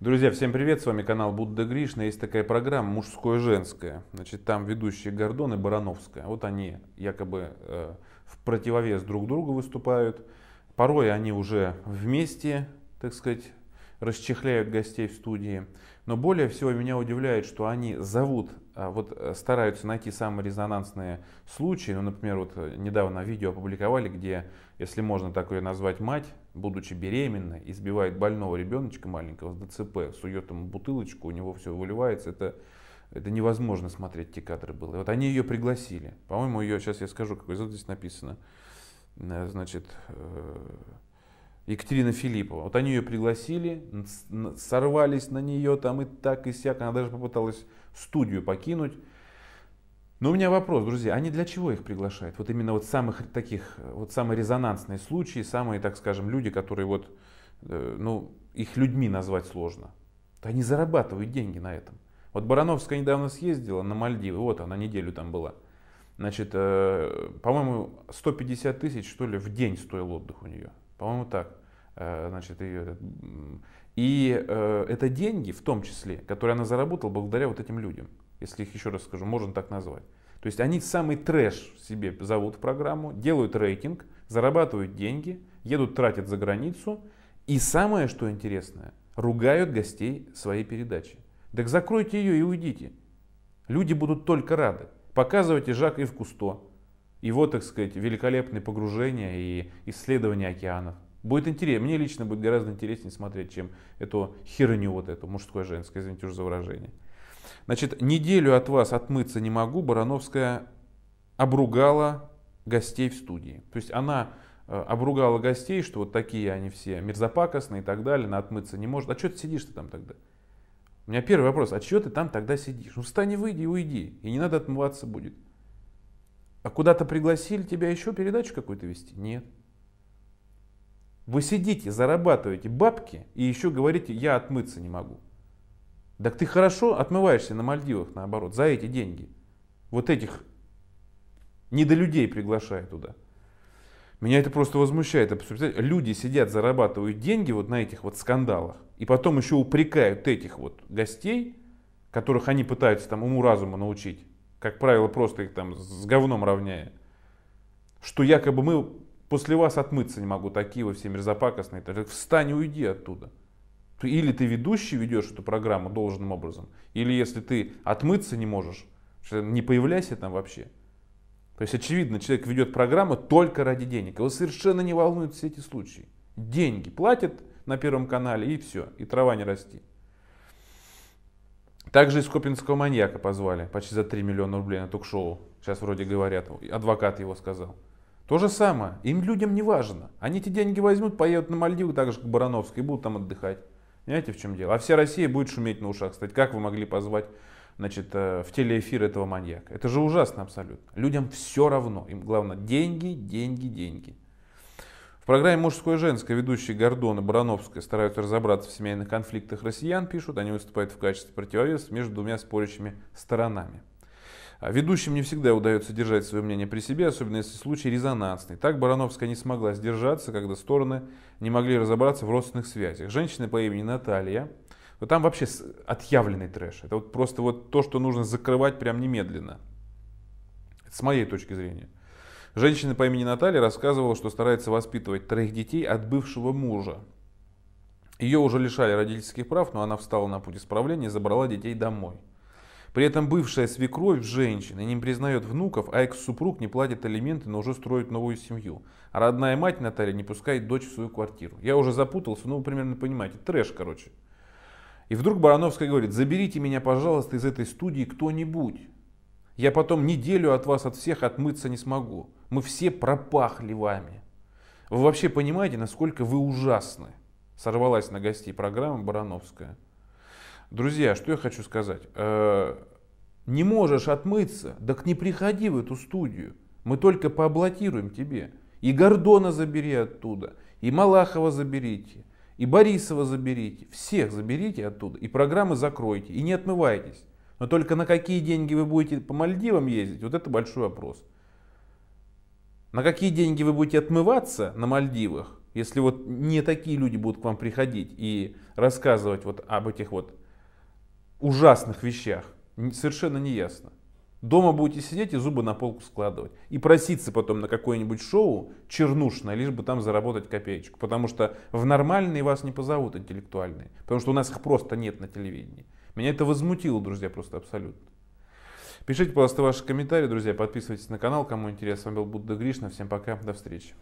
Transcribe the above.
Друзья, всем привет, с вами канал Будда Гришна. Есть такая программа «Мужское женское». Значит, там ведущие Гордон и Барановская. Вот они якобы э, в противовес друг другу выступают. Порой они уже вместе, так сказать, расчехляют гостей в студии. Но более всего меня удивляет, что они зовут Э, вот э, стараются найти самые резонансные случаи. Ну, например, вот э, недавно видео опубликовали, где, если можно так ее назвать, мать, будучи беременной, избивает больного ребеночка маленького с ДЦП, сует ему бутылочку, у него все выливается. Это, это невозможно смотреть, те кадры были. вот они ее пригласили. По-моему, ее, сейчас я скажу, какой здесь написано. Значит, Екатерина Филиппова. Вот они ее пригласили, сорвались на нее там и так и сяк. Она даже попыталась студию покинуть. Но у меня вопрос, друзья, они для чего их приглашают? Вот именно вот самых таких, вот самые резонансные случаи, самые, так скажем, люди, которые вот, э, ну, их людьми назвать сложно. То они зарабатывают деньги на этом. Вот Барановская недавно съездила на Мальдивы, вот она неделю там была. Значит, э, по-моему, 150 тысяч, что ли, в день стоил отдых у нее. По-моему, так. Э, значит, ее. И э, это деньги, в том числе, которые она заработала благодаря вот этим людям, если их еще раз скажу, можно так назвать. То есть они самый трэш себе зовут в программу, делают рейтинг, зарабатывают деньги, едут тратят за границу. И самое, что интересное, ругают гостей своей передачи. Так закройте ее и уйдите. Люди будут только рады. Показывайте Жак и в Кусто, его, так сказать, великолепные погружения и исследования океанов. Будет интереснее, мне лично будет гораздо интереснее смотреть, чем эту херню вот эту, мужское, женское, извините уже за выражение. Значит, неделю от вас отмыться не могу, Барановская обругала гостей в студии. То есть она э, обругала гостей, что вот такие они все мерзопакостные и так далее, на отмыться не может. А что ты сидишь ты там тогда? У меня первый вопрос, а чего ты там тогда сидишь? Ну встань и выйди уйди, и не надо отмываться будет. А куда-то пригласили тебя еще передачу какую-то вести? Нет. Вы сидите, зарабатываете бабки и еще говорите, я отмыться не могу. Так ты хорошо отмываешься на Мальдивах, наоборот, за эти деньги. Вот этих недолюдей приглашая туда. Меня это просто возмущает. Люди сидят, зарабатывают деньги вот на этих вот скандалах. И потом еще упрекают этих вот гостей, которых они пытаются там уму-разуму научить. Как правило, просто их там с говном равняя. Что якобы мы после вас отмыться не могу, такие вы все мерзопакостные. Так встань и уйди оттуда. Или ты ведущий ведешь эту программу должным образом, или если ты отмыться не можешь, не появляйся там вообще. То есть, очевидно, человек ведет программу только ради денег. Его совершенно не волнуют все эти случаи. Деньги платят на Первом канале и все, и трава не расти. Также из Копинского маньяка позвали почти за 3 миллиона рублей на ток-шоу. Сейчас вроде говорят, адвокат его сказал. То же самое. Им людям не важно. Они эти деньги возьмут, поедут на Мальдивы, так же, как Барановский, и будут там отдыхать. Понимаете, в чем дело? А вся Россия будет шуметь на ушах. Кстати, как вы могли позвать значит, э, в телеэфир этого маньяка? Это же ужасно абсолютно. Людям все равно. Им главное деньги, деньги, деньги. В программе «Мужское и женское» ведущие Гордон и Барановская стараются разобраться в семейных конфликтах россиян, пишут, они выступают в качестве противовеса между двумя спорящими сторонами. А ведущим не всегда удается держать свое мнение при себе, особенно если случай резонансный. Так Барановская не смогла сдержаться, когда стороны не могли разобраться в родственных связях. Женщина по имени Наталья, вот там вообще отъявленный трэш. Это вот просто вот то, что нужно закрывать прям немедленно. Это с моей точки зрения. Женщина по имени Наталья рассказывала, что старается воспитывать троих детей от бывшего мужа. Ее уже лишали родительских прав, но она встала на путь исправления и забрала детей домой. При этом бывшая свекровь женщины не признает внуков, а экс-супруг не платит алименты, но уже строит новую семью. А родная мать Наталья не пускает дочь в свою квартиру. Я уже запутался, ну вы примерно понимаете, трэш, короче. И вдруг Барановская говорит, заберите меня, пожалуйста, из этой студии кто-нибудь. Я потом неделю от вас, от всех отмыться не смогу. Мы все пропахли вами. Вы вообще понимаете, насколько вы ужасны? Сорвалась на гостей программа Барановская. Друзья, что я хочу сказать. Э, не можешь отмыться, так не приходи в эту студию. Мы только поаблатируем тебе. И Гордона забери оттуда, и Малахова заберите, и Борисова заберите. Всех заберите оттуда, и программы закройте, и не отмывайтесь. Но только на какие деньги вы будете по Мальдивам ездить, вот это большой вопрос. На какие деньги вы будете отмываться на Мальдивах, если вот не такие люди будут к вам приходить и рассказывать вот об этих вот ужасных вещах совершенно не ясно. Дома будете сидеть и зубы на полку складывать. И проситься потом на какое-нибудь шоу чернушное, лишь бы там заработать копеечку. Потому что в нормальные вас не позовут интеллектуальные. Потому что у нас их просто нет на телевидении. Меня это возмутило, друзья, просто абсолютно. Пишите, пожалуйста, ваши комментарии, друзья. Подписывайтесь на канал, кому интересно. С вами был Будда Гришна. Всем пока, до встречи.